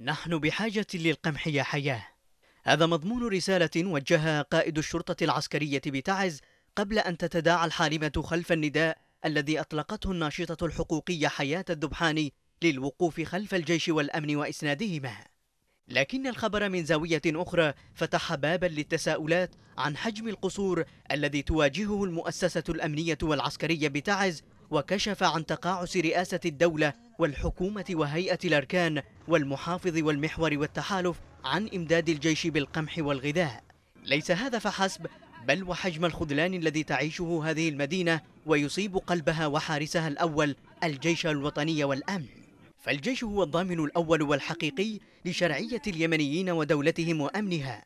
نحن بحاجة للقمح يا حياة هذا مضمون رسالة وجهها قائد الشرطة العسكرية بتعز قبل أن تتداعى الحالمة خلف النداء الذي أطلقته الناشطة الحقوقية حياة الدبحاني للوقوف خلف الجيش والأمن وإسنادهما لكن الخبر من زاوية أخرى فتح بابا للتساؤلات عن حجم القصور الذي تواجهه المؤسسة الأمنية والعسكرية بتعز وكشف عن تقاعس رئاسة الدولة والحكومة وهيئة الأركان والمحافظ والمحور والتحالف عن إمداد الجيش بالقمح والغذاء ليس هذا فحسب بل وحجم الخذلان الذي تعيشه هذه المدينة ويصيب قلبها وحارسها الأول الجيش الوطني والأمن فالجيش هو الضامن الأول والحقيقي لشرعية اليمنيين ودولتهم وأمنها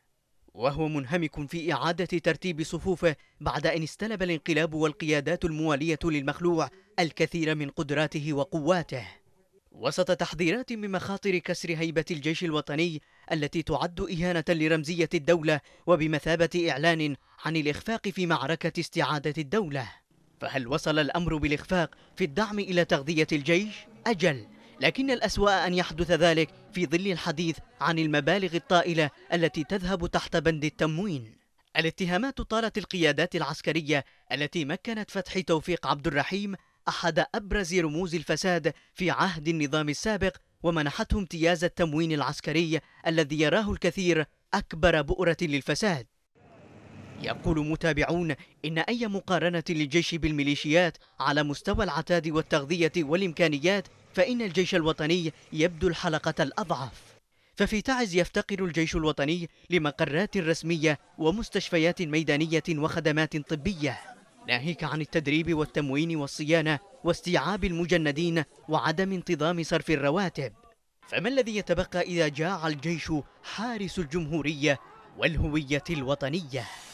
وهو منهمك في إعادة ترتيب صفوفه بعد أن استلب الانقلاب والقيادات الموالية للمخلوع الكثير من قدراته وقواته وسط تحذيرات من مخاطر كسر هيبة الجيش الوطني التي تعد إهانة لرمزية الدولة وبمثابة إعلان عن الإخفاق في معركة استعادة الدولة فهل وصل الأمر بالإخفاق في الدعم إلى تغذية الجيش؟ أجل لكن الأسوأ أن يحدث ذلك في ظل الحديث عن المبالغ الطائلة التي تذهب تحت بند التموين الاتهامات طالت القيادات العسكرية التي مكنت فتح توفيق عبد الرحيم أحد أبرز رموز الفساد في عهد النظام السابق ومنحته امتياز التموين العسكري الذي يراه الكثير أكبر بؤرة للفساد يقول متابعون إن أي مقارنة للجيش بالميليشيات على مستوى العتاد والتغذية والإمكانيات فإن الجيش الوطني يبدو الحلقة الأضعف ففي تعز يفتقر الجيش الوطني لمقرات رسمية ومستشفيات ميدانية وخدمات طبية ناهيك عن التدريب والتموين والصيانة واستيعاب المجندين وعدم انتظام صرف الرواتب فما الذي يتبقى إذا جاع الجيش حارس الجمهورية والهوية الوطنية؟